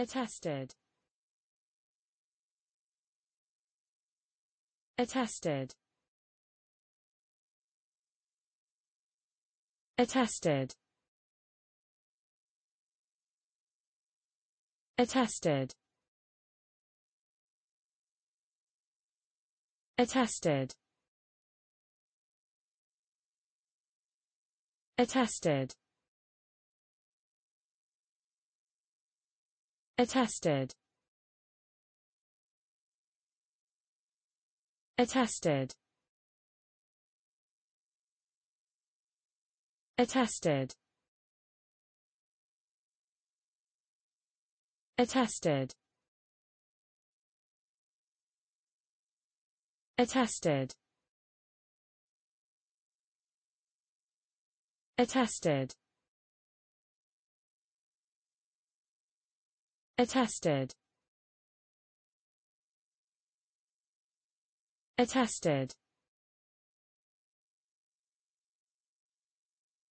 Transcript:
attested attested attested attested attested attested attested attested attested attested attested attested attested attested